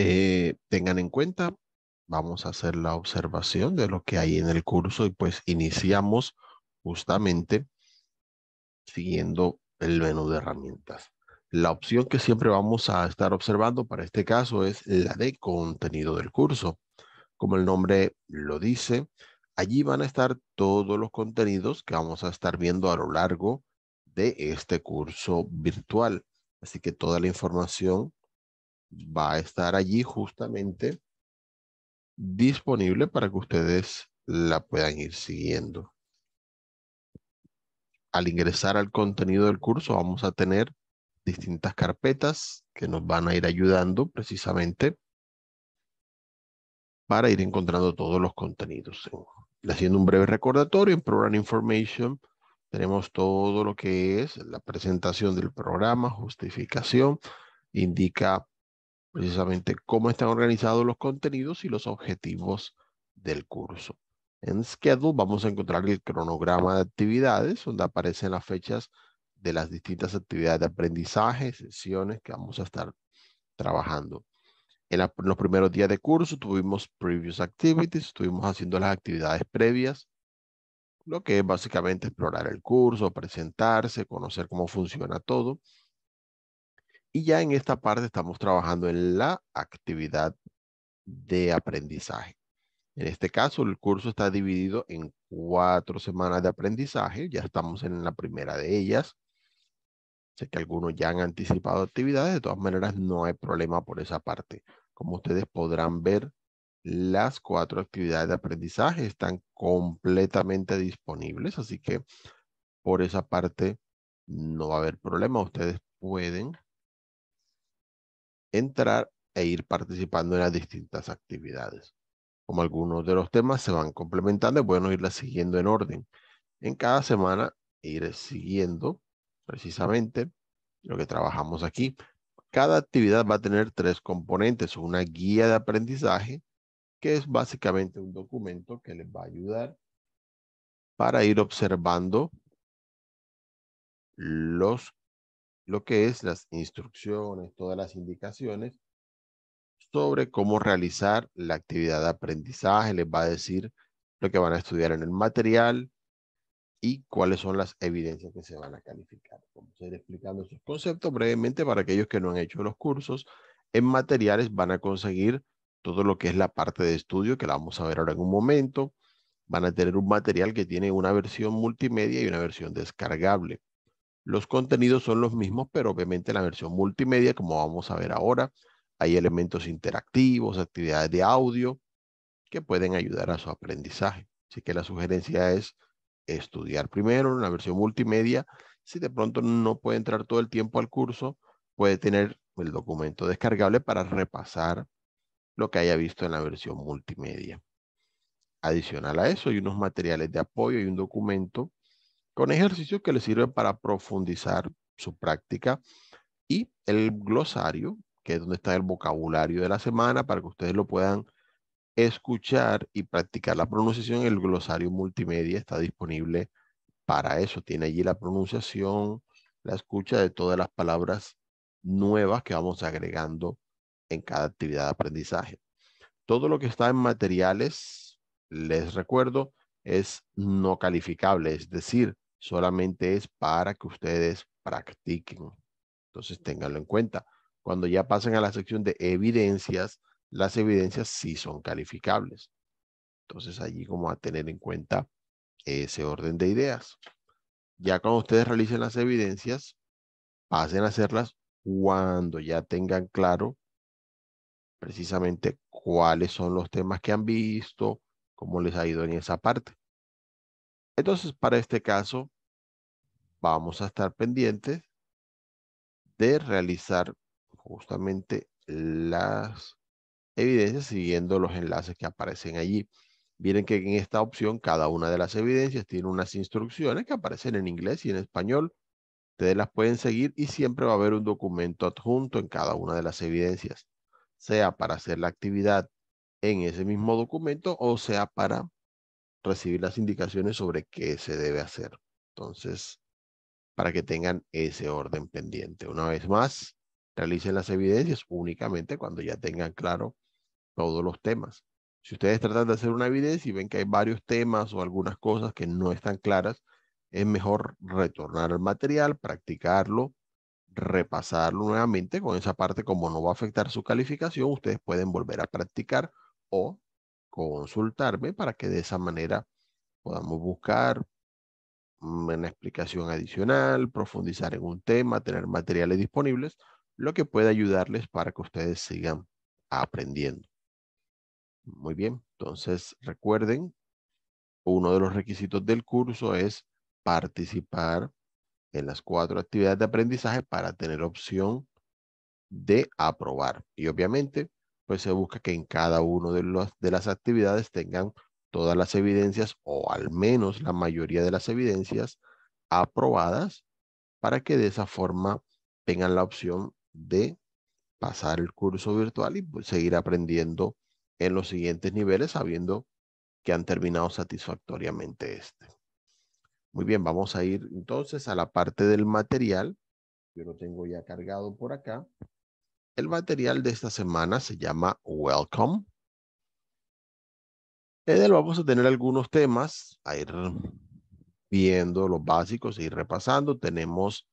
Eh, tengan en cuenta, vamos a hacer la observación de lo que hay en el curso y pues iniciamos justamente siguiendo el menú de herramientas. La opción que siempre vamos a estar observando para este caso es la de contenido del curso. Como el nombre lo dice, allí van a estar todos los contenidos que vamos a estar viendo a lo largo de este curso virtual. Así que toda la información va a estar allí justamente disponible para que ustedes la puedan ir siguiendo. Al ingresar al contenido del curso vamos a tener distintas carpetas que nos van a ir ayudando precisamente para ir encontrando todos los contenidos. Haciendo un breve recordatorio, en Program Information tenemos todo lo que es la presentación del programa, justificación, indica precisamente cómo están organizados los contenidos y los objetivos del curso. En Schedule vamos a encontrar el cronograma de actividades, donde aparecen las fechas de las distintas actividades de aprendizaje, sesiones que vamos a estar trabajando. En, los primeros días de curso tuvimos previous activities, estuvimos haciendo las actividades previas, lo que es básicamente explorar el curso, presentarse, conocer cómo funciona todo. Y ya en esta parte estamos trabajando en la actividad de aprendizaje. En este caso, el curso está dividido en cuatro semanas de aprendizaje. Ya estamos en la primera de ellas. Sé que algunos ya han anticipado actividades. De todas maneras, no hay problema por esa parte. Como ustedes podrán ver, las cuatro actividades de aprendizaje están completamente disponibles. Así que por esa parte no va a haber problema. Ustedes pueden entrar e ir participando en las distintas actividades. Como algunos de los temas se van complementando, es bueno irlas siguiendo en orden. En cada semana ir siguiendo precisamente lo que trabajamos aquí. Cada actividad va a tener tres componentes, una guía de aprendizaje, que es básicamente un documento que les va a ayudar para ir observando los lo que es las instrucciones, todas las indicaciones sobre cómo realizar la actividad de aprendizaje, les va a decir lo que van a estudiar en el material y cuáles son las evidencias que se van a calificar. Vamos a ir explicando sus conceptos brevemente para aquellos que no han hecho los cursos. En materiales van a conseguir todo lo que es la parte de estudio, que la vamos a ver ahora en un momento. Van a tener un material que tiene una versión multimedia y una versión descargable. Los contenidos son los mismos, pero obviamente la versión multimedia, como vamos a ver ahora, hay elementos interactivos, actividades de audio que pueden ayudar a su aprendizaje. Así que la sugerencia es estudiar primero en la versión multimedia. Si de pronto no puede entrar todo el tiempo al curso, puede tener el documento descargable para repasar lo que haya visto en la versión multimedia. Adicional a eso, hay unos materiales de apoyo y un documento con ejercicios que le sirven para profundizar su práctica y el glosario, que es donde está el vocabulario de la semana, para que ustedes lo puedan escuchar y practicar la pronunciación. El glosario multimedia está disponible para eso. Tiene allí la pronunciación, la escucha de todas las palabras nuevas que vamos agregando en cada actividad de aprendizaje. Todo lo que está en materiales, les recuerdo, es no calificable, es decir, solamente es para que ustedes practiquen. Entonces, ténganlo en cuenta. Cuando ya pasen a la sección de evidencias, las evidencias sí son calificables. Entonces, allí como a tener en cuenta ese orden de ideas. Ya cuando ustedes realicen las evidencias, pasen a hacerlas cuando ya tengan claro precisamente cuáles son los temas que han visto, cómo les ha ido en esa parte. Entonces, para este caso, vamos a estar pendientes de realizar justamente las evidencias siguiendo los enlaces que aparecen allí. Miren que en esta opción cada una de las evidencias tiene unas instrucciones que aparecen en inglés y en español. Ustedes las pueden seguir y siempre va a haber un documento adjunto en cada una de las evidencias, sea para hacer la actividad en ese mismo documento o sea para recibir las indicaciones sobre qué se debe hacer. Entonces, para que tengan ese orden pendiente. Una vez más, realicen las evidencias únicamente cuando ya tengan claro todos los temas. Si ustedes tratan de hacer una evidencia y ven que hay varios temas o algunas cosas que no están claras, es mejor retornar al material, practicarlo, repasarlo nuevamente con esa parte como no va a afectar su calificación, ustedes pueden volver a practicar o consultarme para que de esa manera podamos buscar mm, una explicación adicional, profundizar en un tema, tener materiales disponibles, lo que puede ayudarles para que ustedes sigan aprendiendo. Muy bien, entonces recuerden, uno de los requisitos del curso es participar en las cuatro actividades de aprendizaje para tener opción de aprobar. Y obviamente pues se busca que en cada una de, de las actividades tengan todas las evidencias o al menos la mayoría de las evidencias aprobadas para que de esa forma tengan la opción de pasar el curso virtual y pues, seguir aprendiendo en los siguientes niveles sabiendo que han terminado satisfactoriamente este. Muy bien, vamos a ir entonces a la parte del material. Yo lo tengo ya cargado por acá. El material de esta semana se llama Welcome. En él vamos a tener algunos temas, a ir viendo los básicos, y ir repasando. Tenemos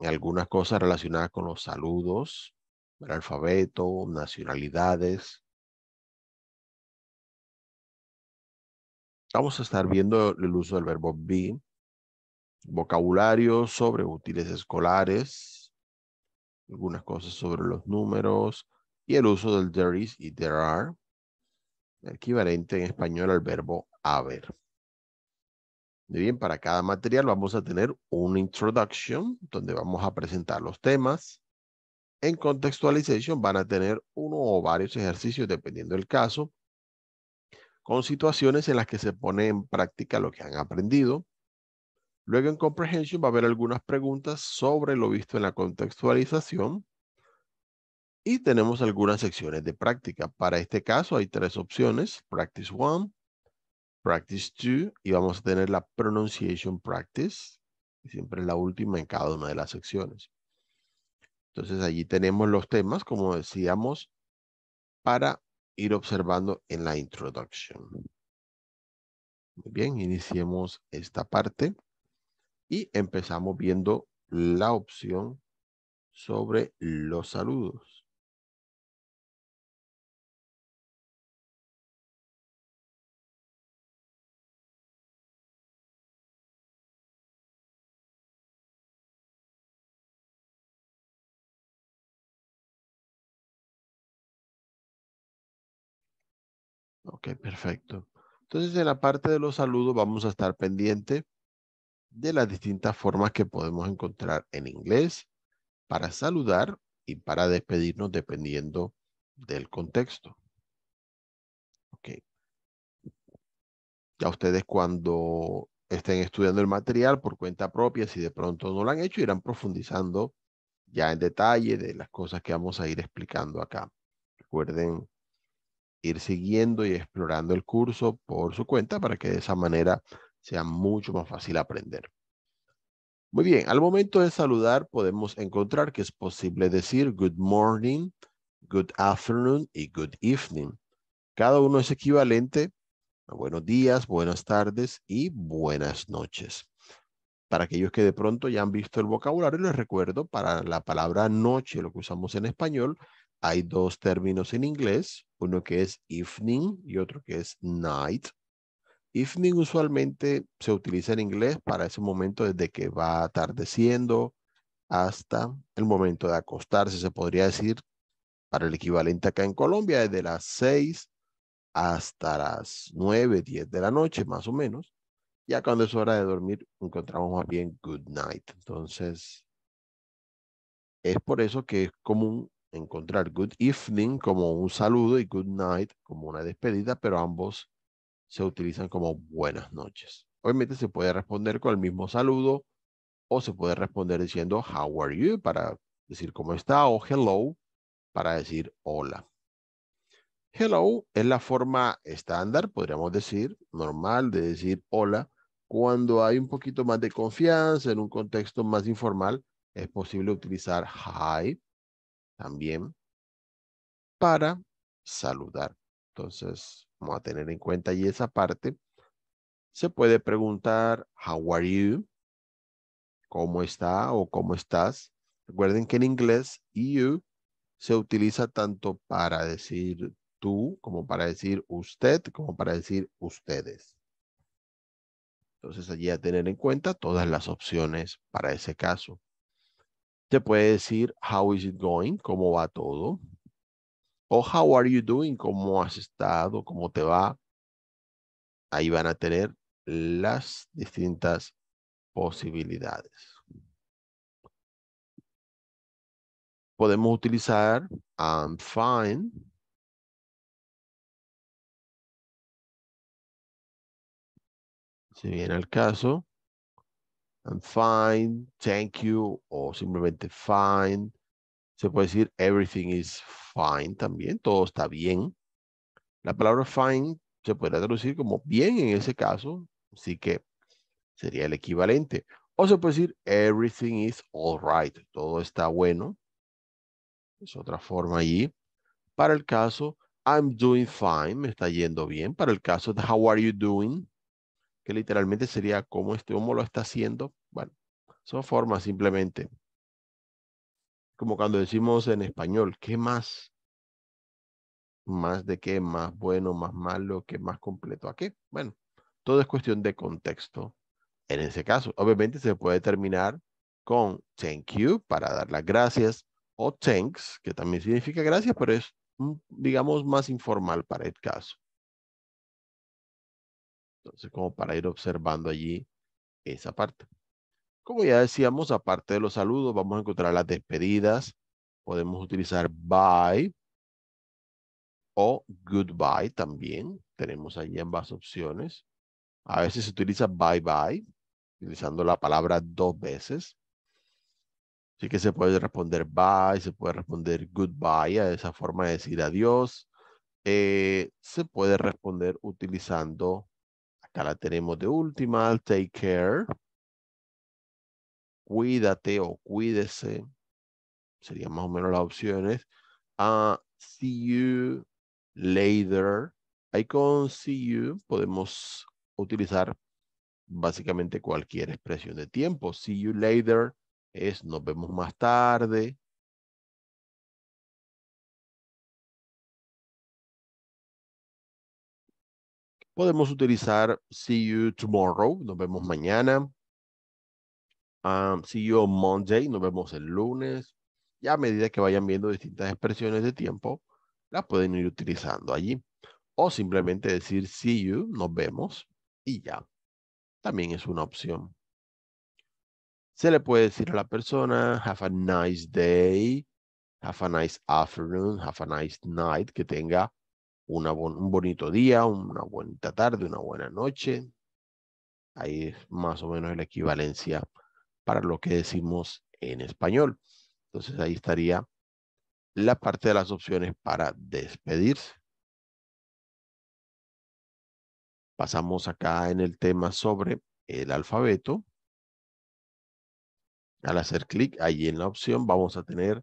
algunas cosas relacionadas con los saludos, el alfabeto, nacionalidades. Vamos a estar viendo el uso del verbo be, vocabulario sobre útiles escolares, algunas cosas sobre los números y el uso del there is y there are, equivalente en español al verbo haber. Muy bien, para cada material vamos a tener una introduction donde vamos a presentar los temas. En contextualization van a tener uno o varios ejercicios dependiendo del caso, con situaciones en las que se pone en práctica lo que han aprendido Luego en Comprehension va a haber algunas preguntas sobre lo visto en la contextualización. Y tenemos algunas secciones de práctica. Para este caso hay tres opciones, Practice 1, Practice 2 y vamos a tener la Pronunciation Practice, siempre la última en cada una de las secciones. Entonces allí tenemos los temas, como decíamos, para ir observando en la introduction. Muy bien, iniciemos esta parte. Y empezamos viendo la opción sobre los saludos. Ok, perfecto. Entonces, en la parte de los saludos vamos a estar pendiente de las distintas formas que podemos encontrar en inglés para saludar y para despedirnos dependiendo del contexto. Ok. Ya ustedes cuando estén estudiando el material por cuenta propia, si de pronto no lo han hecho, irán profundizando ya en detalle de las cosas que vamos a ir explicando acá. Recuerden ir siguiendo y explorando el curso por su cuenta para que de esa manera sea mucho más fácil aprender. Muy bien, al momento de saludar podemos encontrar que es posible decir good morning, good afternoon y good evening. Cada uno es equivalente a buenos días, buenas tardes y buenas noches. Para aquellos que de pronto ya han visto el vocabulario, les recuerdo, para la palabra noche, lo que usamos en español, hay dos términos en inglés, uno que es evening y otro que es night. Evening usualmente se utiliza en inglés para ese momento desde que va atardeciendo hasta el momento de acostarse, se podría decir, para el equivalente acá en Colombia, desde las 6 hasta las 9, 10 de la noche, más o menos. Ya cuando es hora de dormir, encontramos más bien good night. Entonces, es por eso que es común encontrar good evening como un saludo y good night como una despedida, pero ambos se utilizan como buenas noches. Obviamente se puede responder con el mismo saludo o se puede responder diciendo how are you para decir cómo está o hello para decir hola. Hello es la forma estándar, podríamos decir, normal de decir hola. Cuando hay un poquito más de confianza, en un contexto más informal, es posible utilizar hi también para saludar. Entonces, Vamos a tener en cuenta y esa parte. Se puede preguntar, how are you? ¿Cómo está o cómo estás? Recuerden que en inglés, you se utiliza tanto para decir tú, como para decir usted, como para decir ustedes. Entonces allí a tener en cuenta todas las opciones para ese caso. Se puede decir, how is it going? ¿Cómo va todo? o how are you doing, cómo has estado, cómo te va. Ahí van a tener las distintas posibilidades. Podemos utilizar I'm um, fine. Si viene al caso, I'm fine, thank you, o simplemente fine, se puede decir everything is fine también, todo está bien. La palabra fine se puede traducir como bien en ese caso, así que sería el equivalente. O se puede decir everything is all right, todo está bueno. Es otra forma allí. Para el caso, I'm doing fine, me está yendo bien. Para el caso how are you doing, que literalmente sería cómo este, homo lo está haciendo. Bueno, son formas simplemente como cuando decimos en español, ¿qué más? ¿Más de qué? ¿Más bueno? ¿Más malo? ¿Qué más completo? ¿A qué? Bueno, todo es cuestión de contexto. En ese caso, obviamente se puede terminar con thank you para dar las gracias o thanks, que también significa gracias, pero es, digamos, más informal para el caso. Entonces, como para ir observando allí esa parte. Como ya decíamos, aparte de los saludos, vamos a encontrar las despedidas. Podemos utilizar bye o goodbye también. Tenemos allí ambas opciones. A veces se utiliza bye bye, utilizando la palabra dos veces. Así que se puede responder bye, se puede responder goodbye a esa forma de decir adiós. Eh, se puede responder utilizando, acá la tenemos de última, take care cuídate o cuídese, serían más o menos las opciones, a ah, see you later. Ahí con see you podemos utilizar básicamente cualquier expresión de tiempo. See you later es nos vemos más tarde. Podemos utilizar see you tomorrow, nos vemos mañana um, on Monday. Nos vemos el lunes. Ya a medida que vayan viendo distintas expresiones de tiempo, las pueden ir utilizando allí. O simplemente decir see you, nos vemos y ya. También es una opción. Se le puede decir a la persona have a nice day, have a nice afternoon, have a nice night, que tenga un bonito día, una bonita tarde, una buena noche. Ahí es más o menos la equivalencia para lo que decimos en español. Entonces ahí estaría la parte de las opciones para despedirse. Pasamos acá en el tema sobre el alfabeto. Al hacer clic ahí en la opción vamos a tener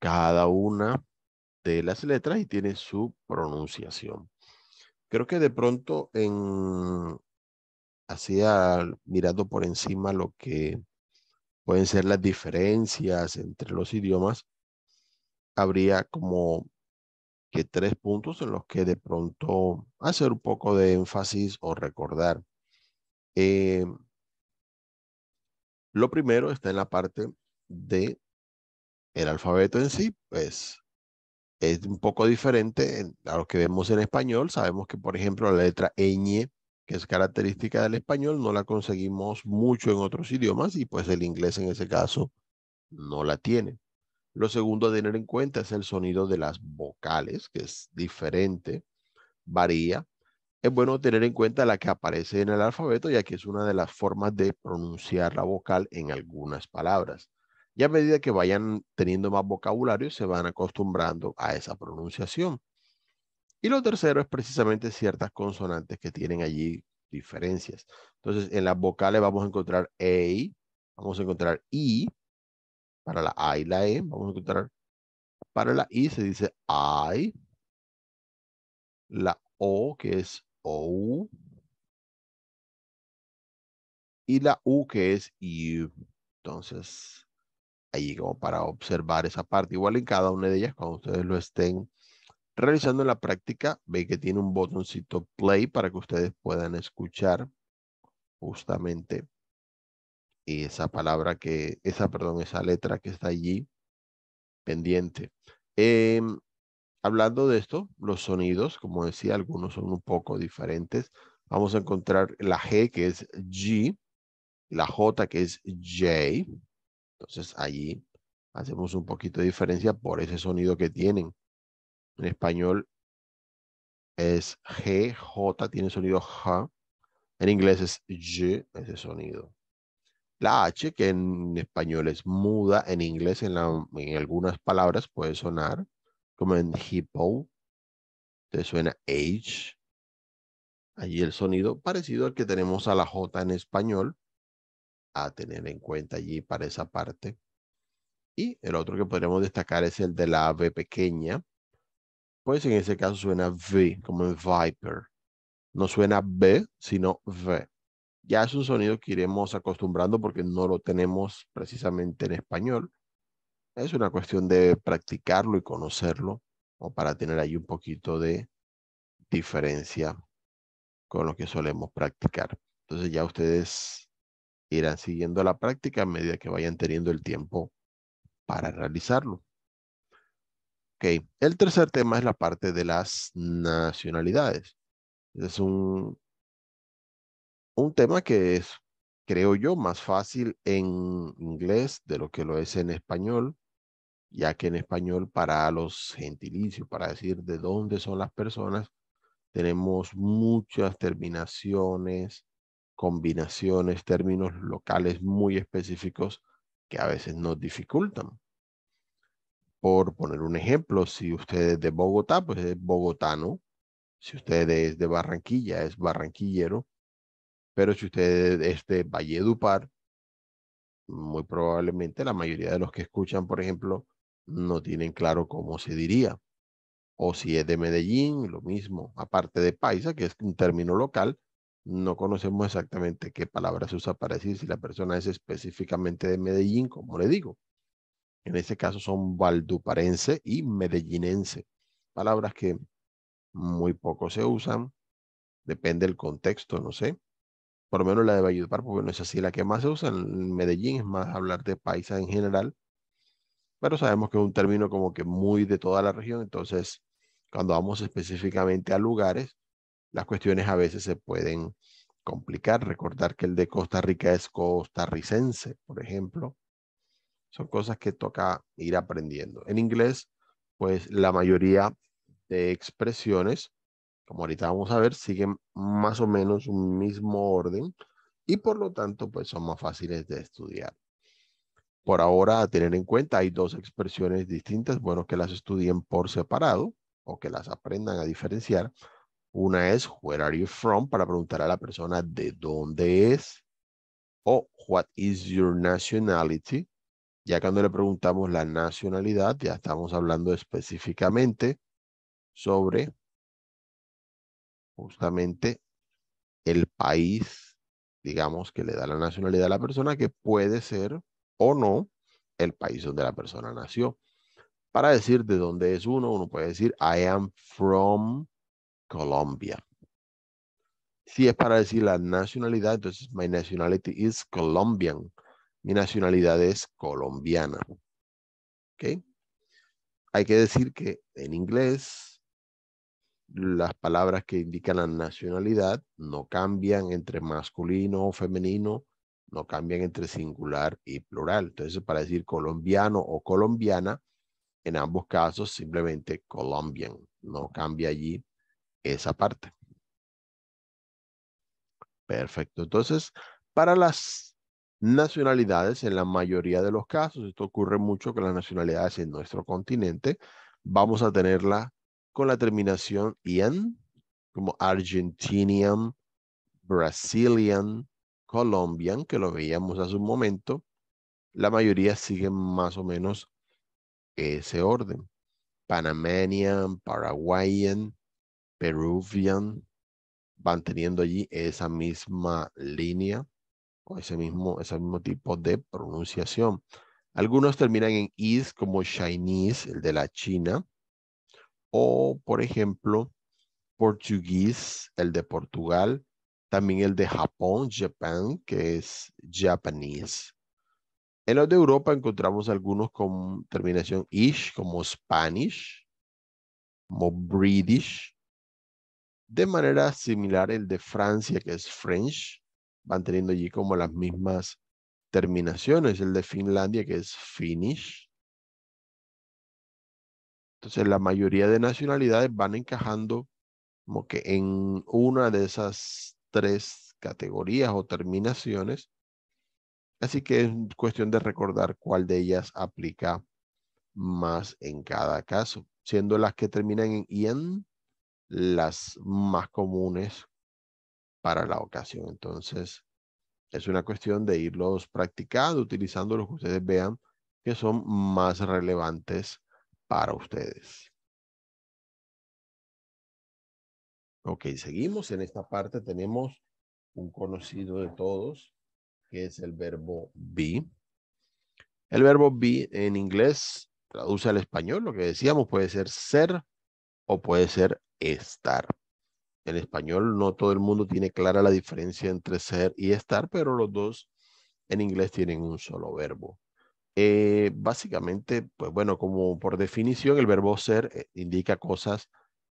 cada una de las letras y tiene su pronunciación. Creo que de pronto en, así mirando por encima lo que pueden ser las diferencias entre los idiomas, habría como que tres puntos en los que de pronto hacer un poco de énfasis o recordar. Eh, lo primero está en la parte de el alfabeto en sí, pues es un poco diferente a lo que vemos en español. Sabemos que, por ejemplo, la letra ñ que es característica del español, no la conseguimos mucho en otros idiomas y pues el inglés en ese caso no la tiene. Lo segundo a tener en cuenta es el sonido de las vocales, que es diferente, varía. Es bueno tener en cuenta la que aparece en el alfabeto, ya que es una de las formas de pronunciar la vocal en algunas palabras. Y a medida que vayan teniendo más vocabulario, se van acostumbrando a esa pronunciación. Y lo tercero es precisamente ciertas consonantes que tienen allí diferencias. Entonces, en las vocales vamos a encontrar A, e, vamos a encontrar I, para la A y la E, vamos a encontrar, para la I se dice I, la O que es O, y la U que es U. Entonces, ahí como para observar esa parte, igual en cada una de ellas, cuando ustedes lo estén Realizando la práctica, ve que tiene un botoncito play para que ustedes puedan escuchar justamente esa palabra que, esa, perdón, esa letra que está allí pendiente. Em, hablando de esto, los sonidos, como decía, algunos son un poco diferentes. Vamos a encontrar la G que es G, la J que es J. Entonces allí hacemos un poquito de diferencia por ese sonido que tienen. En español es G, J, tiene sonido J. En inglés es Y, ese sonido. La H, que en español es muda, en inglés en, algunas palabras puede sonar, como en hippo, te suena H. Allí el sonido parecido al que tenemos a la J en español, a tener en cuenta allí para esa parte. Y el otro que podríamos destacar es el de la B pequeña, pues en ese caso suena V, como en Viper. No suena B, sino V. Ya es un sonido que iremos acostumbrando porque no lo tenemos precisamente en español. Es una cuestión de practicarlo y conocerlo, o para tener ahí un poquito de diferencia con lo que solemos practicar. Entonces ya ustedes irán siguiendo la práctica a medida que vayan teniendo el tiempo para realizarlo. Ok, el tercer tema es la parte de las nacionalidades. Es un, un tema que es, creo yo, más fácil en inglés de lo que lo es en español, ya que en español para los gentilicios, para decir de dónde son las personas, tenemos muchas terminaciones, combinaciones, términos locales muy específicos que a veces nos dificultan por poner un ejemplo, si usted es de Bogotá, pues es bogotano. Si usted es de Barranquilla, es barranquillero. Pero si usted es de Valledupar, muy probablemente la mayoría de los que escuchan, por ejemplo, no tienen claro cómo se diría. O si es de Medellín, lo mismo. Aparte de paisa, que es un término local, no conocemos exactamente qué palabra se usa para decir si la persona es específicamente de Medellín, como le digo. En ese caso son valduparense y medellinense, palabras que muy poco se usan, depende del contexto, no sé. Por lo menos la de Valledupar, porque no es así la que más se usa. En Medellín es más hablar de paisa en general, pero sabemos que es un término como que muy de toda la región, entonces cuando vamos específicamente a lugares, las cuestiones a veces se pueden complicar. Recordar que el de Costa Rica es costarricense, por ejemplo. Son cosas que toca ir aprendiendo. En inglés, pues la mayoría de expresiones, como ahorita vamos a ver, siguen más o menos un mismo orden y por lo tanto, pues son más fáciles de estudiar. Por ahora, a tener en cuenta, hay dos expresiones distintas. Bueno, que las estudien por separado o que las aprendan a diferenciar. Una es, where are you from? Para preguntar a la persona de dónde es. O, what is your nationality? Ya cuando le preguntamos la nacionalidad, ya estamos hablando específicamente sobre justamente el país, digamos, que le da la nacionalidad a la persona, que puede ser o no el país donde la persona nació. Para decir de dónde es uno, uno puede decir, I am from Colombia. Si es para decir la nacionalidad, entonces my nationality is Colombian. Mi nacionalidad es colombiana. ¿Ok? Hay que decir que en inglés las palabras que indican la nacionalidad no cambian entre masculino o femenino, no cambian entre singular y plural. Entonces, para decir colombiano o colombiana, en ambos casos simplemente Colombian, no cambia allí esa parte. Perfecto. Entonces, para las nacionalidades en la mayoría de los casos. Esto ocurre mucho que las nacionalidades en nuestro continente. Vamos a tenerla con la terminación IAN, como Argentinian, Brazilian, Colombian, que lo veíamos hace un momento. La mayoría siguen más o menos ese orden. Panamanian, Paraguayan, Peruvian, van teniendo allí esa misma línea o ese mismo, ese mismo tipo de pronunciación. Algunos terminan en is como Chinese, el de la China, o por ejemplo, portugués, el de Portugal, también el de Japón, Japan, que es Japanese. En los de Europa encontramos algunos con terminación ish, como Spanish, como British. De manera similar el de Francia, que es French, van teniendo allí como las mismas terminaciones. El de Finlandia, que es Finnish. Entonces, la mayoría de nacionalidades van encajando como que en una de esas tres categorías o terminaciones. Así que es cuestión de recordar cuál de ellas aplica más en cada caso, siendo las que terminan en ian las más comunes para la ocasión. Entonces, es una cuestión de irlos practicando, utilizando los que ustedes vean que son más relevantes para ustedes. Ok, seguimos. En esta parte tenemos un conocido de todos, que es el verbo be. El verbo be en inglés traduce al español, lo que decíamos puede ser ser o puede ser estar. En español no todo el mundo tiene clara la diferencia entre ser y estar, pero los dos en inglés tienen un solo verbo. Eh, básicamente, pues bueno, como por definición, el verbo ser eh, indica cosas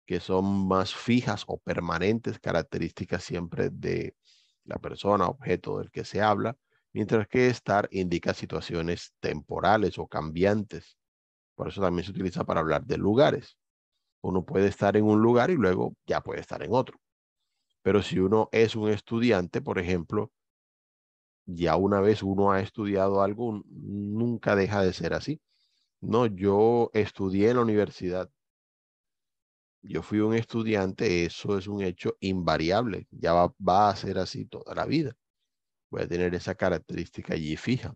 que son más fijas o permanentes, características siempre de la persona, objeto del que se habla, mientras que estar indica situaciones temporales o cambiantes. Por eso también se utiliza para hablar de lugares. Uno puede estar en un lugar y luego ya puede estar en otro. Pero si uno es un estudiante, por ejemplo, ya una vez uno ha estudiado algo, nunca deja de ser así. No, yo estudié en la universidad. Yo fui un estudiante, eso es un hecho invariable. Ya va, a ser así toda la vida. Voy a tener esa característica allí fija.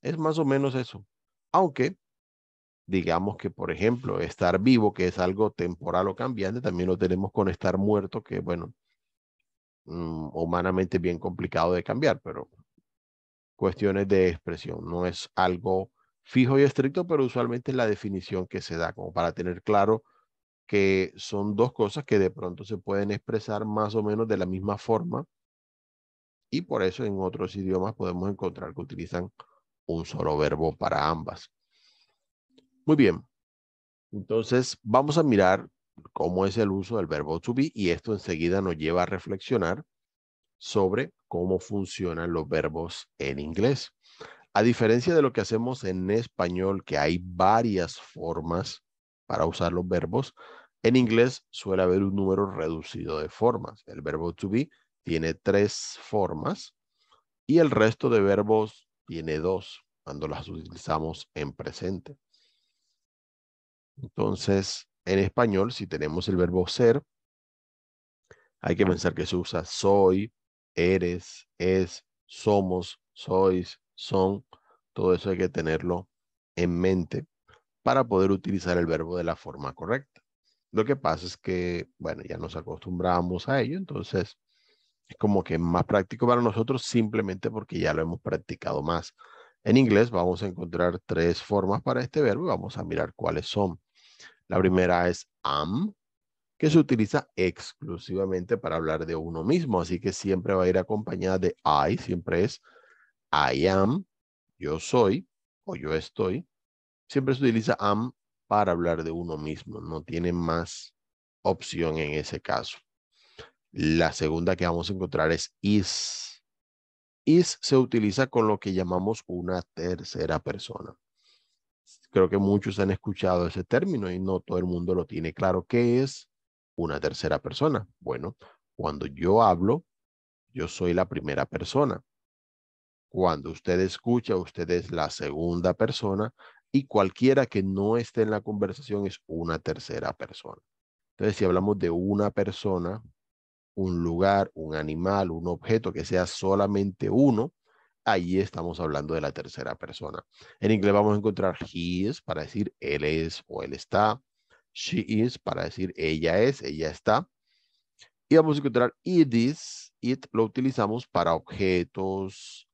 Es más o menos eso. Aunque digamos que, por ejemplo, estar vivo, que es algo temporal o cambiante, también lo tenemos con estar muerto, que, bueno, mm, humanamente bien complicado de cambiar, pero cuestiones de expresión, no es algo fijo y estricto, pero usualmente es la definición que se da, como para tener claro que son dos cosas que de pronto se pueden expresar más o menos de la misma forma y por eso en otros idiomas podemos encontrar que utilizan un solo verbo para ambas. Muy bien. Entonces, vamos a mirar cómo es el uso del verbo to be y esto enseguida nos lleva a reflexionar sobre cómo funcionan los verbos en inglés. A diferencia de lo que hacemos en español, que hay varias formas para usar los verbos, en inglés suele haber un número reducido de formas. El verbo to be tiene tres formas y el resto de verbos tiene dos cuando las utilizamos en presente. Entonces, en español, si tenemos el verbo ser, hay que pensar que se usa soy, eres, es, somos, sois, son. Todo eso hay que tenerlo en mente para poder utilizar el verbo de la forma correcta. Lo que pasa es que, bueno, ya nos acostumbramos a ello, entonces es como que es más práctico para nosotros simplemente porque ya lo hemos practicado más. En inglés vamos a encontrar tres formas para este verbo y vamos a mirar cuáles son. La primera es am, que se utiliza exclusivamente para hablar de uno mismo, así que siempre va a ir acompañada de I, siempre es I am, yo soy o yo estoy. Siempre se utiliza am para hablar de uno mismo, no tiene más opción en ese caso. La segunda que vamos a encontrar es is. Is se utiliza con lo que llamamos una tercera persona creo que muchos han escuchado ese término y no todo el mundo lo tiene claro. ¿Qué es una tercera persona? Bueno, cuando yo hablo, yo soy la primera persona. Cuando usted escucha, usted es la segunda persona y cualquiera que no esté en la conversación es una tercera persona. Entonces, si hablamos de una persona, un lugar, un animal, un objeto que sea solamente uno, ahí estamos hablando de la tercera persona. En inglés vamos a encontrar he is para decir él es o él está. She is para decir ella es, ella está. Y vamos a encontrar it is. It lo utilizamos para objetos,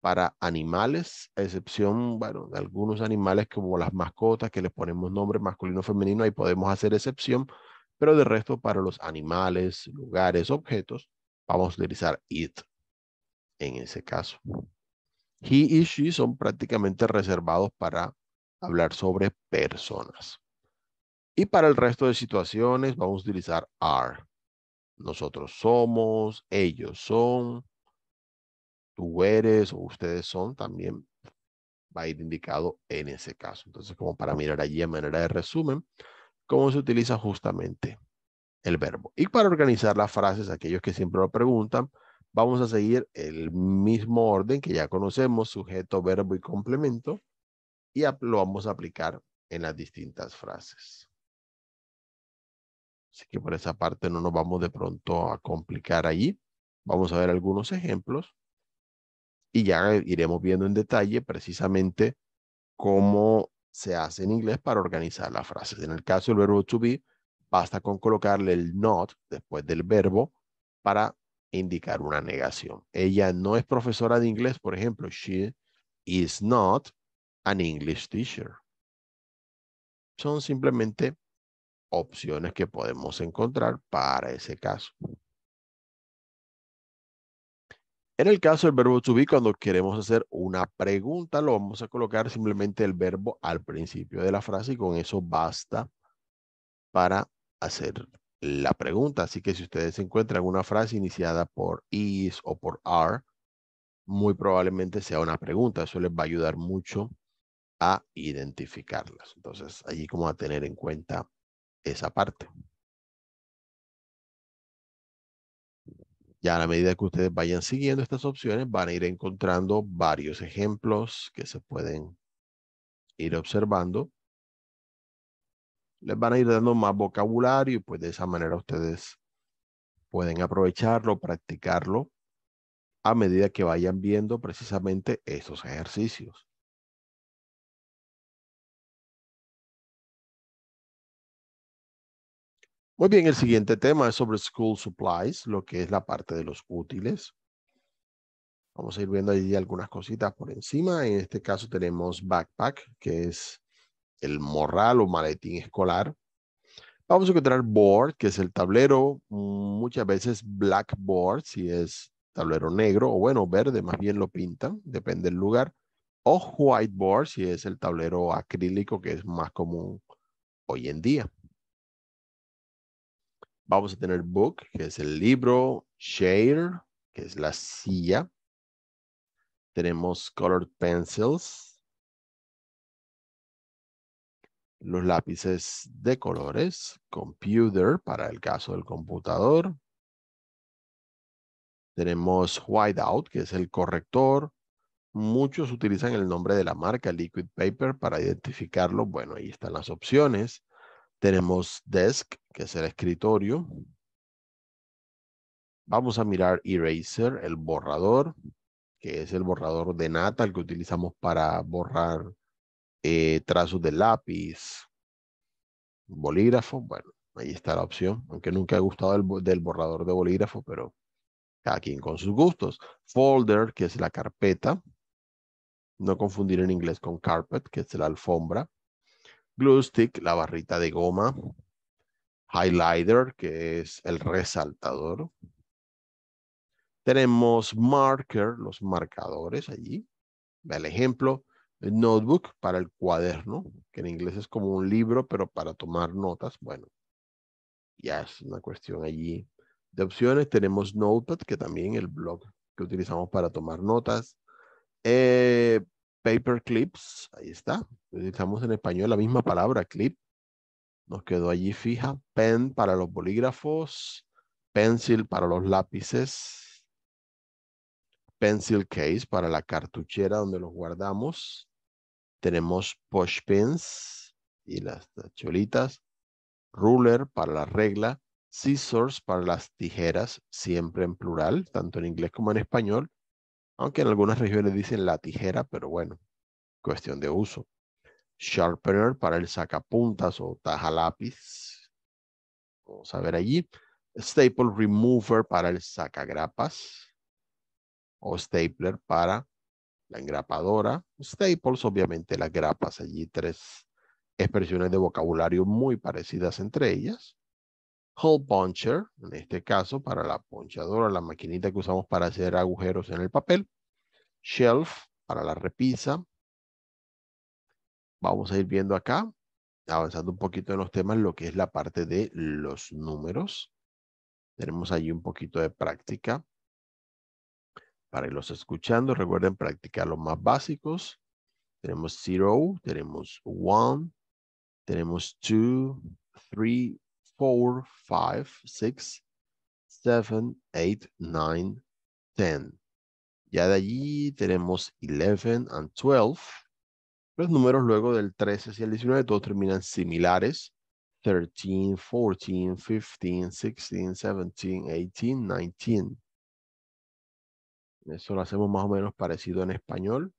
para animales, a excepción, bueno, de algunos animales como las mascotas que les ponemos nombre masculino o femenino, ahí podemos hacer excepción, pero de resto para los animales, lugares, objetos, vamos a utilizar it en ese caso. He y she son prácticamente reservados para hablar sobre personas. Y para el resto de situaciones vamos a utilizar are. Nosotros somos, ellos son, tú eres o ustedes son también va a ir indicado en ese caso. Entonces, como para mirar allí a manera de resumen, cómo se utiliza justamente el verbo. Y para organizar las frases, aquellos que siempre lo preguntan, Vamos a seguir el mismo orden que ya conocemos, sujeto, verbo y complemento, y lo vamos a aplicar en las distintas frases. Así que por esa parte no nos vamos de pronto a complicar allí. Vamos a ver algunos ejemplos y ya iremos viendo en detalle precisamente cómo se hace en inglés para organizar las frases. En el caso del verbo to be, basta con colocarle el not después del verbo para indicar una negación. Ella no es profesora de inglés, por ejemplo. She is not an English teacher. Son simplemente opciones que podemos encontrar para ese caso. En el caso del verbo to be, cuando queremos hacer una pregunta, lo vamos a colocar simplemente el verbo al principio de la frase y con eso basta para hacer la pregunta. Así que si ustedes encuentran una frase iniciada por is o por are, muy probablemente sea una pregunta. Eso les va a ayudar mucho a identificarlas. Entonces, allí como a tener en cuenta esa parte. Ya a la medida que ustedes vayan siguiendo estas opciones, van a ir encontrando varios ejemplos que se pueden ir observando les van a ir dando más vocabulario y pues de esa manera ustedes pueden aprovecharlo, practicarlo a medida que vayan viendo precisamente esos ejercicios. Muy bien, el siguiente tema es sobre school supplies, lo que es la parte de los útiles. Vamos a ir viendo allí algunas cositas por encima. En este caso tenemos backpack, que es el morral o maletín escolar. Vamos a encontrar board, que es el tablero, muchas veces blackboard, si es tablero negro, o bueno, verde, más bien lo pintan, depende del lugar. O whiteboard, si es el tablero acrílico, que es más común hoy en día. Vamos a tener book, que es el libro, chair, que es la silla. Tenemos colored pencils, los lápices de colores, computer para el caso del computador. Tenemos whiteout, que es el corrector. Muchos utilizan el nombre de la marca Liquid Paper para identificarlo. Bueno, ahí están las opciones. Tenemos desk, que es el escritorio. Vamos a mirar eraser, el borrador, que es el borrador de nata, el que utilizamos para borrar eh, trazos de lápiz, bolígrafo, bueno, ahí está la opción, aunque nunca he gustado del borrador de bolígrafo, pero cada quien con sus gustos. Folder, que es la carpeta, no confundir en inglés con carpet, que es la alfombra. Glue stick, la barrita de goma. Highlighter, que es el resaltador. Tenemos marker, los marcadores allí. Ve el ejemplo notebook para el cuaderno, que en inglés es como un libro, pero para tomar notas, bueno, ya es una cuestión allí de opciones. Tenemos Notepad, que también el blog que utilizamos para tomar notas. Eh, paper clips, ahí está. Utilizamos en español la misma palabra, clip. Nos quedó allí fija. Pen para los bolígrafos. Pencil para los lápices. Pencil case para la cartuchera donde los guardamos. Tenemos push pins y las tachuelitas. Ruler para la regla. Scissors para las tijeras, siempre en plural, tanto en inglés como en español. Aunque en algunas regiones dicen la tijera, pero bueno, cuestión de uso. Sharpener para el sacapuntas o taja lápiz. Vamos a ver allí. Staple Remover para el sacagrapas o stapler para la engrapadora, staples, obviamente las grapas, allí tres expresiones de vocabulario muy parecidas entre ellas. Hole puncher, en este caso para la ponchadora, la maquinita que usamos para hacer agujeros en el papel. Shelf, para la repisa. Vamos a ir viendo acá, avanzando un poquito en los temas, lo que es la parte de los números. Tenemos allí un poquito de práctica para los escuchando, recuerden practicar los más básicos. Tenemos zero, tenemos one, tenemos 2 3, 4 5, 6 7, 8, 9 10 Ya de allí tenemos 11 and 12. Los números luego del 13 y el 19 todos terminan similares. 13, 14, 15, 16, 17, 18, 19. Eso lo hacemos más o menos parecido en español.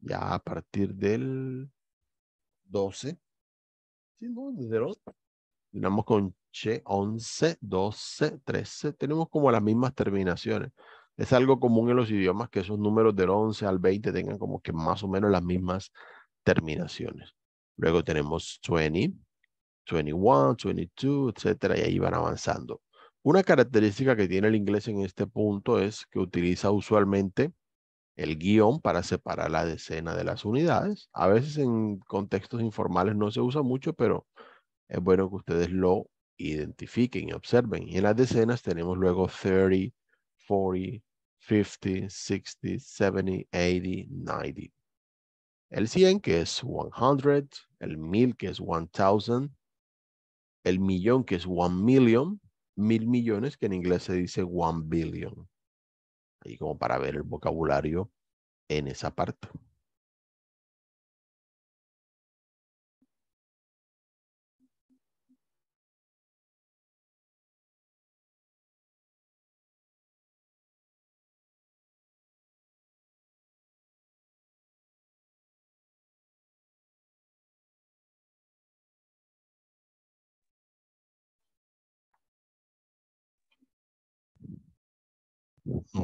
Ya a partir del 12. Sí, no, Terminamos con 11, 12, 13. Tenemos como las mismas terminaciones. Es algo común en los idiomas que esos números del 11 al 20 tengan como que más o menos las mismas terminaciones. Luego tenemos 20, 21, 22, etcétera, y ahí van avanzando. Una característica que tiene el inglés en este punto es que utiliza usualmente el guión para separar la decena de las unidades. A veces en contextos informales no se usa mucho, pero es bueno que ustedes lo identifiquen y observen. Y en las decenas tenemos luego 30, 40, 50, 60, 70, 80, 90. El 100 que es 100, el 1000 que es 1000, el millón que es 1 million, mil millones, que en inglés se dice one billion. Ahí como para ver el vocabulario en esa parte.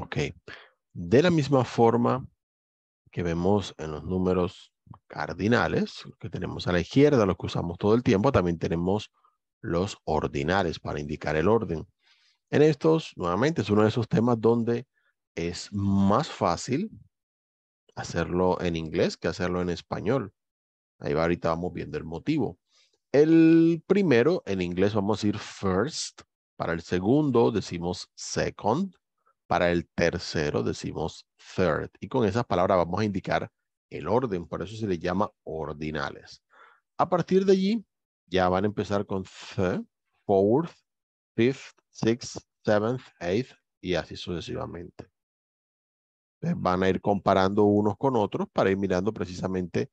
Ok. De la misma forma que vemos en los números cardinales, que tenemos a la izquierda, los que usamos todo el tiempo, también tenemos los ordinales para indicar el orden. En estos, nuevamente, es uno de esos temas donde es más fácil hacerlo en inglés que hacerlo en español. Ahí va, ahorita vamos viendo el motivo. El primero, en inglés vamos a decir first. Para el segundo decimos second. Para el tercero decimos third. Y con esas palabras vamos a indicar el orden. Por eso se le llama ordinales. A partir de allí, ya van a empezar con th, fourth, fifth, sixth, seventh, eighth y así sucesivamente. Van a ir comparando unos con otros para ir mirando precisamente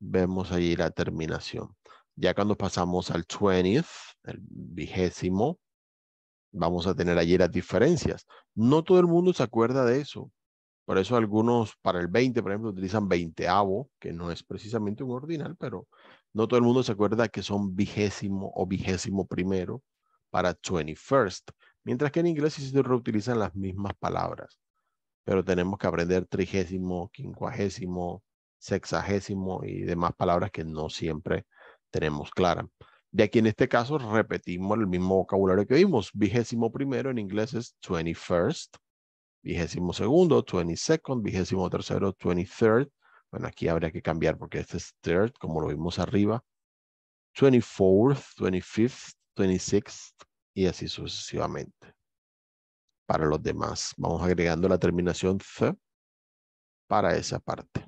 vemos allí la terminación. Ya cuando pasamos al 20th, el vigésimo, vamos a tener allí las diferencias. No todo el mundo se acuerda de eso. Por eso algunos para el 20, por ejemplo, utilizan veinteavo, que no es precisamente un ordinal, pero no todo el mundo se acuerda que son vigésimo o vigésimo primero para 21st. Mientras que en inglés sí se reutilizan las mismas palabras. Pero tenemos que aprender trigésimo, quincuagésimo, sexagésimo y demás palabras que no siempre tenemos claras. De aquí en este caso repetimos el mismo vocabulario que vimos. Vigésimo primero en inglés es 21st, vigésimo segundo, 22nd, vigésimo tercero, 23rd. Bueno, aquí habría que cambiar porque este es third, como lo vimos arriba. 24th, 25th, 26th y así sucesivamente. Para los demás, vamos agregando la terminación th para esa parte.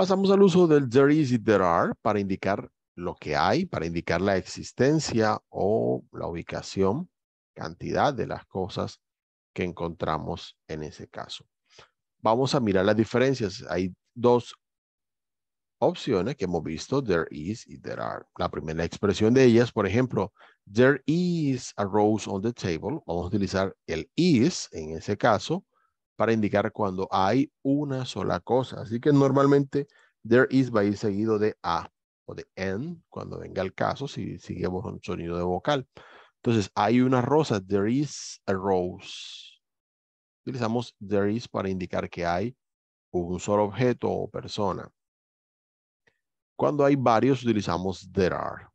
Pasamos al uso del there is y there are para indicar lo que hay, para indicar la existencia o la ubicación, cantidad de las cosas que encontramos en ese caso. Vamos a mirar las diferencias. Hay dos opciones que hemos visto, there is y there are. La primera expresión de ellas, por ejemplo, there is a rose on the table. Vamos a utilizar el is en ese caso para indicar cuando hay una sola cosa. Así que normalmente there is va a ir seguido de a o de n cuando venga el caso si seguimos un sonido de vocal. Entonces, hay una rosa, there is a rose. Utilizamos there is para indicar que hay un solo objeto o persona. Cuando hay varios, utilizamos there are.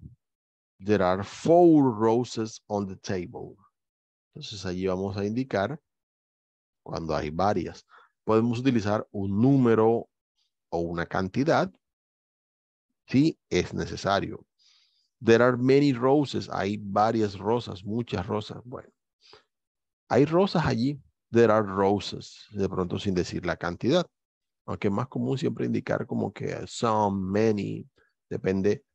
There are four roses on the table. Entonces, allí vamos a indicar cuando hay varias. Podemos utilizar un número o una cantidad si es necesario. There are many roses. Hay varias rosas, muchas rosas. Bueno, hay rosas allí. There are roses. De pronto sin decir la cantidad. Aunque es más común siempre indicar como que some, many. Depende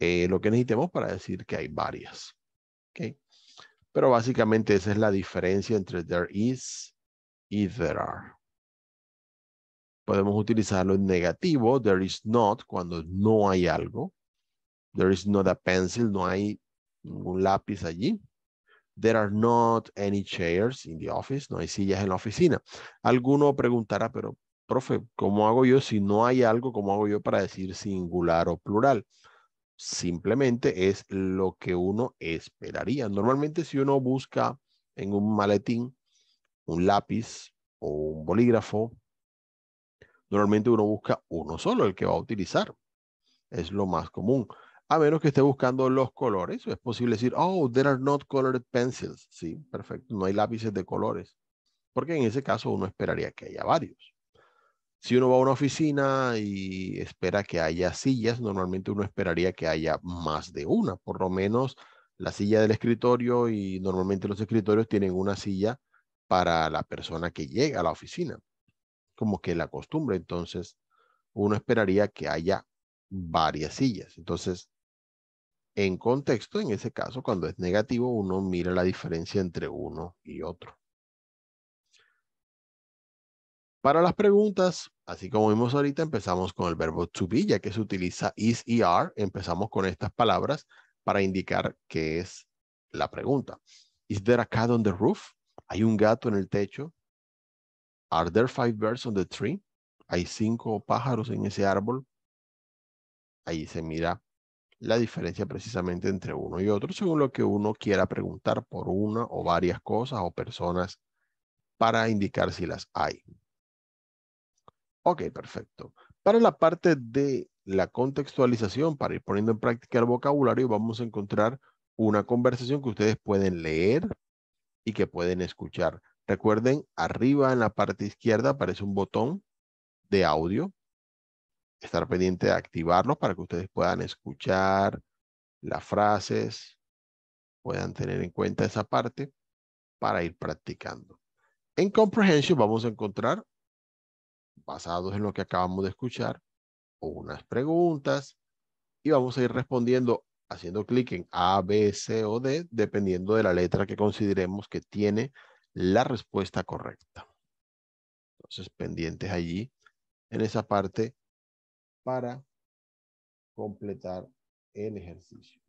eh, lo que necesitemos para decir que hay varias. ¿Okay? Pero básicamente esa es la diferencia entre there is If there are. Podemos utilizarlo en negativo, there is not, cuando no hay algo. There is not a pencil, no hay ningún lápiz allí. There are not any chairs in the office, no hay sillas en la oficina. Alguno preguntará, pero profe, ¿cómo hago yo si no hay algo? ¿Cómo hago yo para decir singular o plural? Simplemente es lo que uno esperaría. Normalmente si uno busca en un maletín un lápiz o un bolígrafo, normalmente uno busca uno solo, el que va a utilizar. Es lo más común. A menos que esté buscando los colores, es posible decir, oh, there are not colored pencils. Sí, perfecto, no hay lápices de colores. Porque en ese caso uno esperaría que haya varios. Si uno va a una oficina y espera que haya sillas, normalmente uno esperaría que haya más de una, por lo menos la silla del escritorio y normalmente los escritorios tienen una silla para la persona que llega a la oficina, como que la costumbre. Entonces, uno esperaría que haya varias sillas. Entonces, en contexto, en ese caso, cuando es negativo, uno mira la diferencia entre uno y otro. Para las preguntas, así como vimos ahorita, empezamos con el verbo to be, ya que se utiliza is y are. Empezamos con estas palabras para indicar qué es la pregunta. Is there a cat on the roof? Hay un gato en el techo. Are there five birds on the tree? Hay cinco pájaros en ese árbol. Ahí se mira la diferencia precisamente entre uno y otro, según lo que uno quiera preguntar por una o varias cosas o personas para indicar si las hay. Ok, perfecto. Para la parte de la contextualización, para ir poniendo en práctica el vocabulario, vamos a encontrar una conversación que ustedes pueden leer, y que pueden escuchar. Recuerden, arriba en la parte izquierda aparece un botón de audio. Estar pendiente de activarlo para que ustedes puedan escuchar las frases, puedan tener en cuenta esa parte para ir practicando. En comprehension vamos a encontrar, basados en lo que acabamos de escuchar, unas preguntas y vamos a ir respondiendo haciendo clic en A, B, C o D, dependiendo de la letra que consideremos que tiene la respuesta correcta. Entonces, pendientes allí en esa parte para completar el ejercicio.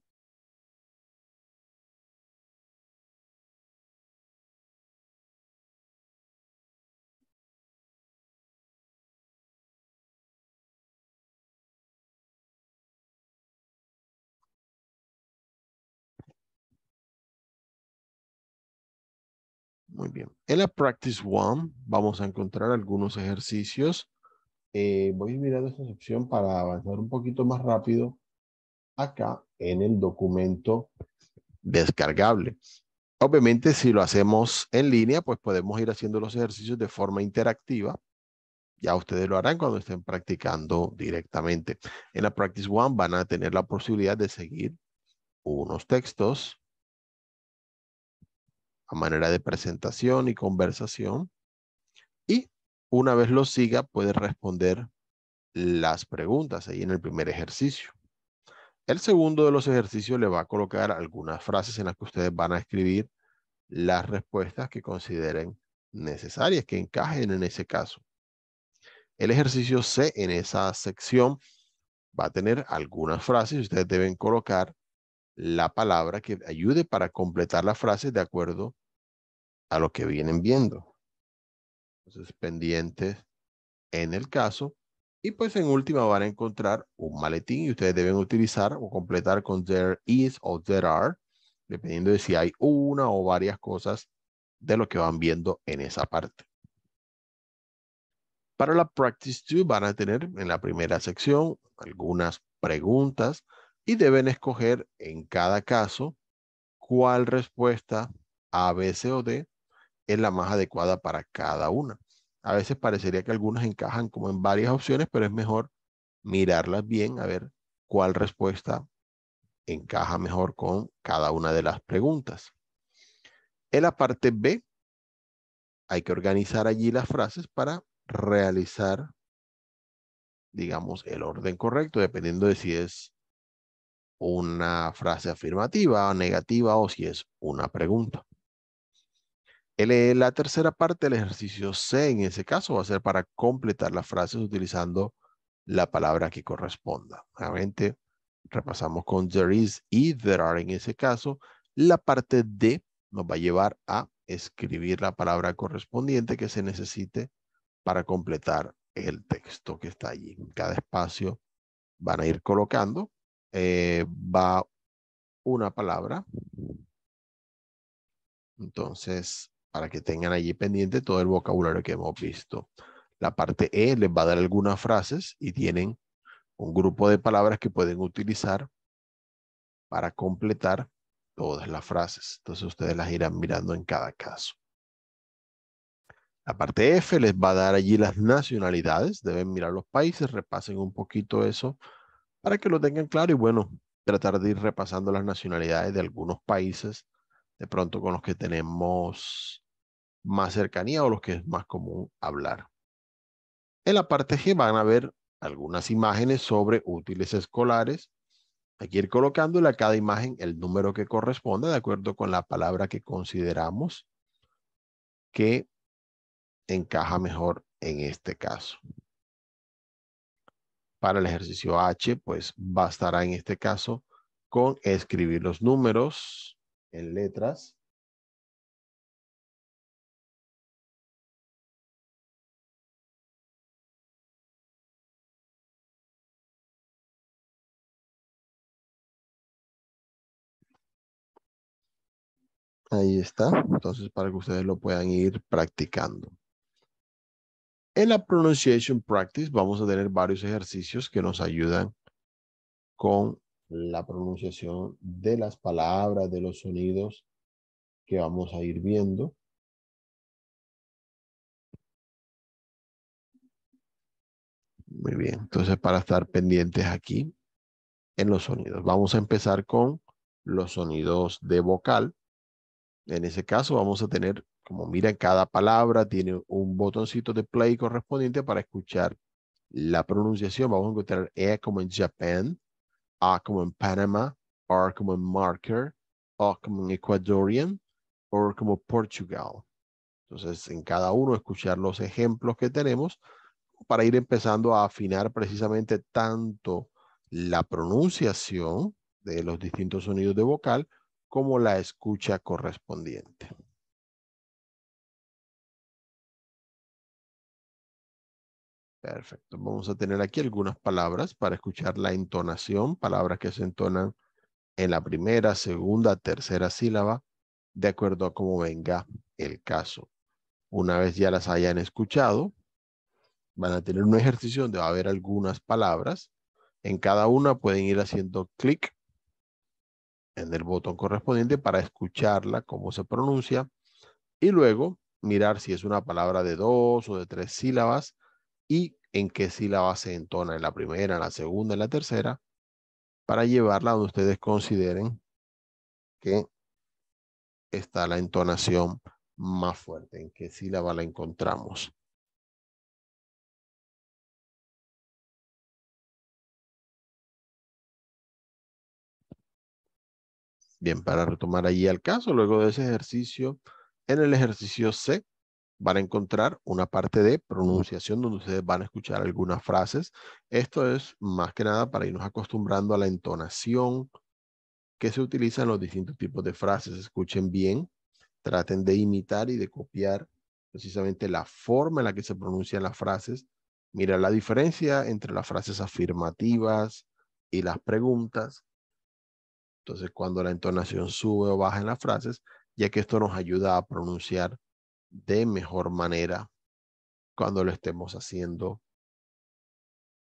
Muy bien. En la Practice One vamos a encontrar algunos ejercicios. Eh, voy mirando esta opción para avanzar un poquito más rápido acá en el documento descargable. Obviamente, si lo hacemos en línea, pues podemos ir haciendo los ejercicios de forma interactiva. Ya ustedes lo harán cuando estén practicando directamente. En la Practice One van a tener la posibilidad de seguir unos textos, a manera de presentación y conversación. Y una vez lo siga, puede responder las preguntas ahí en el primer ejercicio. El segundo de los ejercicios le va a colocar algunas frases en las que ustedes van a escribir las respuestas que consideren necesarias, que encajen en ese caso. El ejercicio C en esa sección va a tener algunas frases y ustedes deben colocar la palabra que ayude para completar la frase de acuerdo a lo que vienen viendo. Entonces, pendientes en el caso. Y pues en última van a encontrar un maletín y ustedes deben utilizar o completar con there is o there are, dependiendo de si hay una o varias cosas de lo que van viendo en esa parte. Para la Practice 2 van a tener en la primera sección algunas preguntas y deben escoger en cada caso cuál respuesta A, B, C o D es la más adecuada para cada una. A veces parecería que algunas encajan como en varias opciones, pero es mejor mirarlas bien a ver cuál respuesta encaja mejor con cada una de las preguntas. En la parte B, hay que organizar allí las frases para realizar, digamos, el orden correcto, dependiendo de si es una frase afirmativa o negativa o si es una pregunta. Eh, la tercera parte del ejercicio C, en ese caso, va a ser para completar las frases utilizando la palabra que corresponda. Nuevamente, repasamos con there is y there are en ese caso. La parte D nos va a llevar a escribir la palabra correspondiente que se necesite para completar el texto que está allí. En cada espacio van a ir colocando. Eh, va una palabra. Entonces, para que tengan allí pendiente todo el vocabulario que hemos visto. La parte E les va a dar algunas frases y tienen un grupo de palabras que pueden utilizar para completar todas las frases. Entonces ustedes las irán mirando en cada caso. La parte F les va a dar allí las nacionalidades. Deben mirar los países, repasen un poquito eso para que lo tengan claro y bueno, tratar de ir repasando las nacionalidades de algunos países de pronto con los que tenemos más cercanía o los que es más común hablar. En la parte G van a ver algunas imágenes sobre útiles escolares. Hay que ir colocándole a cada imagen el número que corresponda de acuerdo con la palabra que consideramos que encaja mejor en este caso. Para el ejercicio H, pues bastará en este caso con escribir los números en letras. Ahí está. Entonces, para que ustedes lo puedan ir practicando. En la pronunciation practice vamos a tener varios ejercicios que nos ayudan con la pronunciación de las palabras, de los sonidos que vamos a ir viendo. Muy bien, entonces para estar pendientes aquí en los sonidos. Vamos a empezar con los sonidos de vocal. En ese caso vamos a tener, como mira, cada palabra tiene un botoncito de play correspondiente para escuchar la pronunciación. Vamos a encontrar E como en Japan, a como en Panamá, R como en Marker, O como en Ecuadorian, O como Portugal. Entonces, en cada uno escuchar los ejemplos que tenemos para ir empezando a afinar precisamente tanto la pronunciación de los distintos sonidos de vocal como la escucha correspondiente. Perfecto. Vamos a tener aquí algunas palabras para escuchar la entonación, palabras que se entonan en la primera, segunda, tercera sílaba, de acuerdo a cómo venga el caso. Una vez ya las hayan escuchado, van a tener un ejercicio donde va a haber algunas palabras. En cada una pueden ir haciendo clic en el botón correspondiente para escucharla, cómo se pronuncia, y luego mirar si es una palabra de dos o de tres sílabas y en qué sílaba se entona, en la primera, en la segunda, en la tercera, para llevarla donde ustedes consideren que está la entonación más fuerte, en qué sílaba la encontramos. Bien, para retomar allí al caso, luego de ese ejercicio, en el ejercicio C, van a encontrar una parte de pronunciación donde ustedes van a escuchar algunas frases. Esto es más que nada para irnos acostumbrando a la entonación que se utiliza en los distintos tipos de frases. Escuchen bien, traten de imitar y de copiar precisamente la forma en la que se pronuncian las frases. Mira la diferencia entre las frases afirmativas y las preguntas. Entonces, cuando la entonación sube o baja en las frases, ya que esto nos ayuda a pronunciar de mejor manera cuando lo estemos haciendo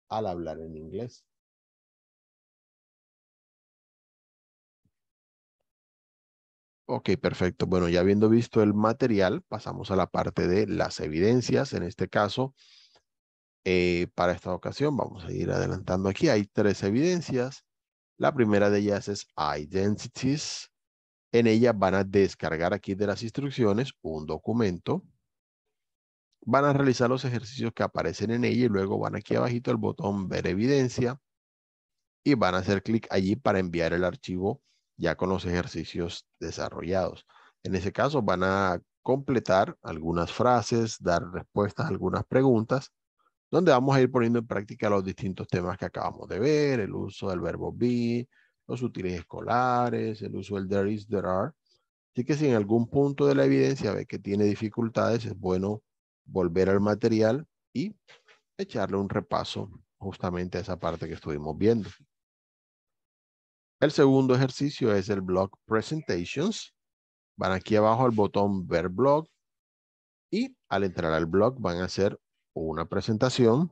al hablar en inglés. Ok, perfecto. Bueno, ya habiendo visto el material, pasamos a la parte de las evidencias. En este caso, eh, para esta ocasión, vamos a ir adelantando aquí. Hay tres evidencias. La primera de ellas es identities. En ella van a descargar aquí de las instrucciones un documento. Van a realizar los ejercicios que aparecen en ella y luego van aquí abajito al botón ver evidencia y van a hacer clic allí para enviar el archivo ya con los ejercicios desarrollados. En ese caso van a completar algunas frases, dar respuestas a algunas preguntas, donde vamos a ir poniendo en práctica los distintos temas que acabamos de ver, el uso del verbo be, los útiles escolares, el uso del there is, there are. Así que si en algún punto de la evidencia ve que tiene dificultades, es bueno volver al material y echarle un repaso justamente a esa parte que estuvimos viendo. El segundo ejercicio es el blog presentations. Van aquí abajo al botón ver blog y al entrar al blog van a hacer una presentación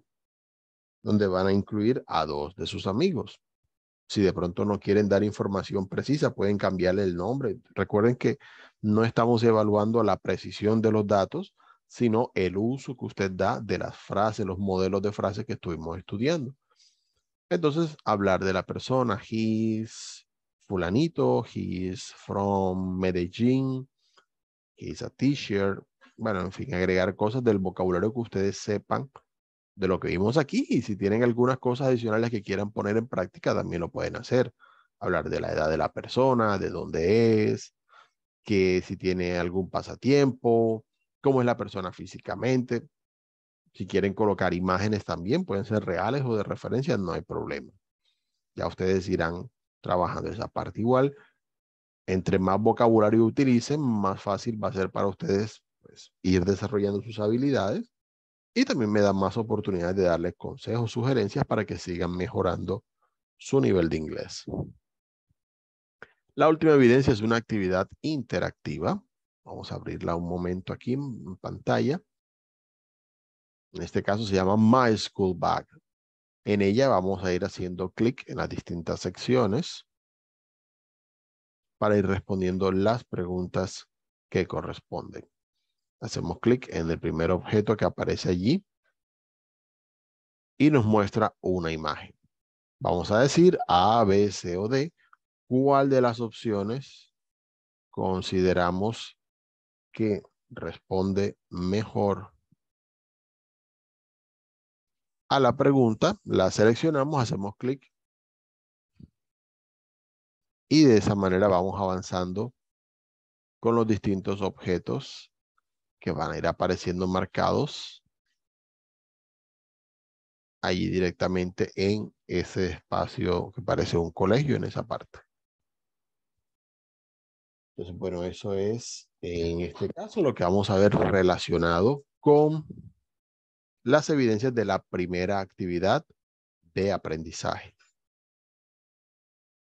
donde van a incluir a dos de sus amigos. Si de pronto no quieren dar información precisa, pueden cambiarle el nombre. Recuerden que no estamos evaluando la precisión de los datos, sino el uso que usted da de las frases, los modelos de frases que estuvimos estudiando. Entonces, hablar de la persona, he's fulanito, he's from Medellín, he's a teacher, bueno, en fin, agregar cosas del vocabulario que ustedes sepan de lo que vimos aquí. Y si tienen algunas cosas adicionales que quieran poner en práctica, también lo pueden hacer. Hablar de la edad de la persona, de dónde es, que si tiene algún pasatiempo, cómo es la persona físicamente. Si quieren colocar imágenes también, pueden ser reales o de referencia, no hay problema. Ya ustedes irán trabajando esa parte igual. Entre más vocabulario utilicen, más fácil va a ser para ustedes pues, ir desarrollando sus habilidades y también me da más oportunidades de darles consejos, sugerencias para que sigan mejorando su nivel de inglés. La última evidencia es una actividad interactiva. Vamos a abrirla un momento aquí en pantalla. En este caso se llama My School Bag. En ella vamos a ir haciendo clic en las distintas secciones para ir respondiendo las preguntas que corresponden. Hacemos clic en el primer objeto que aparece allí y nos muestra una imagen. Vamos a decir A, B, C o D. ¿Cuál de las opciones consideramos que responde mejor a la pregunta? La seleccionamos, hacemos clic y de esa manera vamos avanzando con los distintos objetos que van a ir apareciendo marcados allí directamente en ese espacio que parece un colegio en esa parte. Entonces, bueno, eso es en este caso lo que vamos a ver relacionado con las evidencias de la primera actividad de aprendizaje.